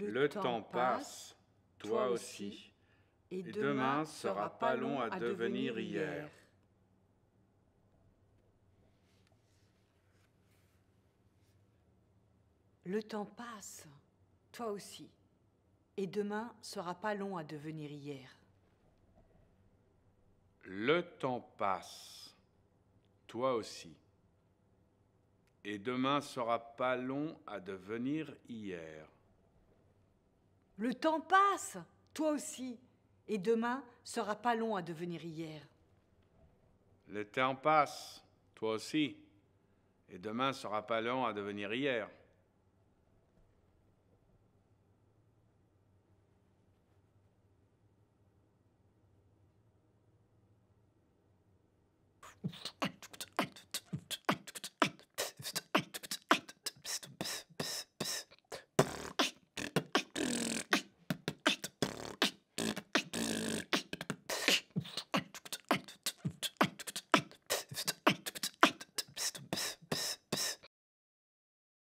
Le, temps passe, toi aussi, et demain sera pas long à devenir hier. Le temps passe, toi aussi, et demain sera pas long à devenir hier. Le temps passe, toi aussi, et demain sera pas long à devenir hier. Le temps passe, toi aussi, et demain sera pas long à devenir hier. Le temps passe, toi aussi, et demain sera pas long à devenir hier.